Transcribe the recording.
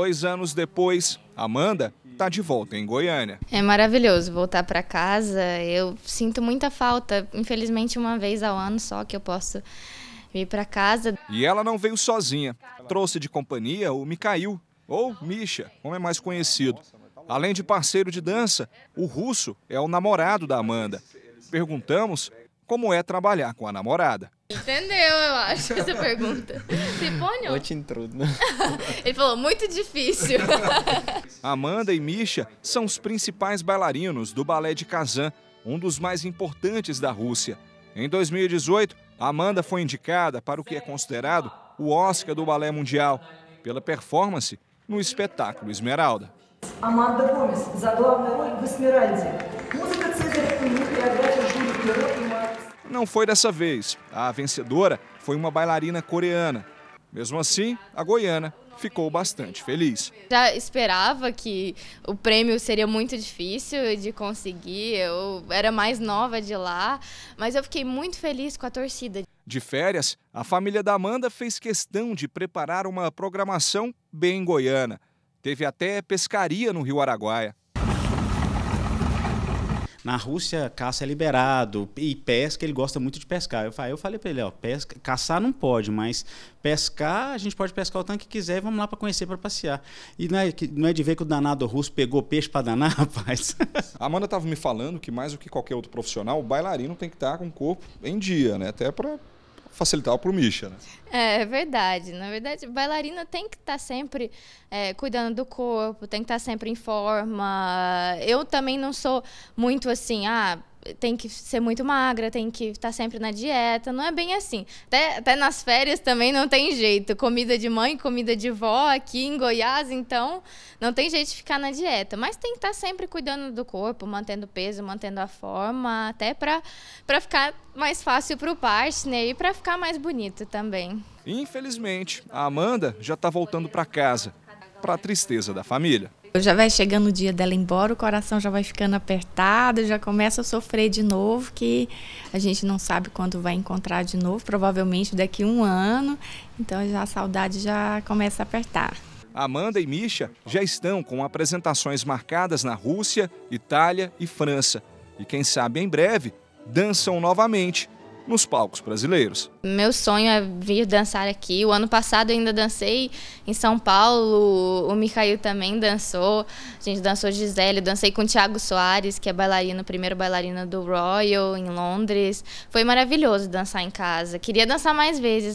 Dois anos depois, Amanda está de volta em Goiânia. É maravilhoso voltar para casa. Eu sinto muita falta. Infelizmente, uma vez ao ano só que eu posso vir para casa. E ela não veio sozinha. Trouxe de companhia o Micail, ou Misha, como é mais conhecido. Além de parceiro de dança, o russo é o namorado da Amanda. Perguntamos como é trabalhar com a namorada. Entendeu, eu acho, essa pergunta. Se põe, Eu te intrudo. Ele falou, muito difícil. Amanda e Misha são os principais bailarinos do Balé de Kazan, um dos mais importantes da Rússia. Em 2018, Amanda foi indicada para o que é considerado o Oscar do Balé Mundial, pela performance no espetáculo Esmeralda. Amanda Gomes, за главную роль в «Эсмеральде». Музыка Цезарь Кунин, передача Жюри Пирот não foi dessa vez. A vencedora foi uma bailarina coreana. Mesmo assim, a goiana ficou bastante feliz. Já esperava que o prêmio seria muito difícil de conseguir, eu era mais nova de lá, mas eu fiquei muito feliz com a torcida. De férias, a família da Amanda fez questão de preparar uma programação bem goiana. Teve até pescaria no Rio Araguaia na Rússia caça é liberado e pesca, ele gosta muito de pescar. Eu falei, eu falei para ele, ó, pesca, caçar não pode, mas pescar, a gente pode pescar o tanque que quiser e vamos lá para conhecer, para passear. E não é, não é de ver que o danado russo pegou peixe para danar, rapaz. A Amanda tava me falando que mais do que qualquer outro profissional, o bailarino tem que estar com o corpo em dia, né? Até para facilitar para o Misha, né? É, é, verdade. Na verdade, bailarina tem que estar tá sempre é, cuidando do corpo, tem que estar tá sempre em forma. Eu também não sou muito assim, ah, tem que ser muito magra, tem que estar tá sempre na dieta. Não é bem assim. Até, até nas férias também não tem jeito. Comida de mãe, comida de vó aqui em Goiás, então não tem jeito de ficar na dieta. Mas tem que estar tá sempre cuidando do corpo, mantendo peso, mantendo a forma, até para ficar mais fácil para o partner e para ficar mais bonito também. Infelizmente, a Amanda já está voltando para casa, para a tristeza da família. Já vai chegando o dia dela ir embora, o coração já vai ficando apertado, já começa a sofrer de novo, que a gente não sabe quando vai encontrar de novo, provavelmente daqui um ano. Então já a saudade já começa a apertar. Amanda e Misha já estão com apresentações marcadas na Rússia, Itália e França. E quem sabe em breve dançam novamente nos palcos brasileiros. Meu sonho é vir dançar aqui. O ano passado eu ainda dancei em São Paulo, o Micael também dançou. A gente dançou Gisele, eu dancei com o Thiago Soares, que é bailarino, primeiro bailarino do Royal em Londres. Foi maravilhoso dançar em casa. Queria dançar mais vezes.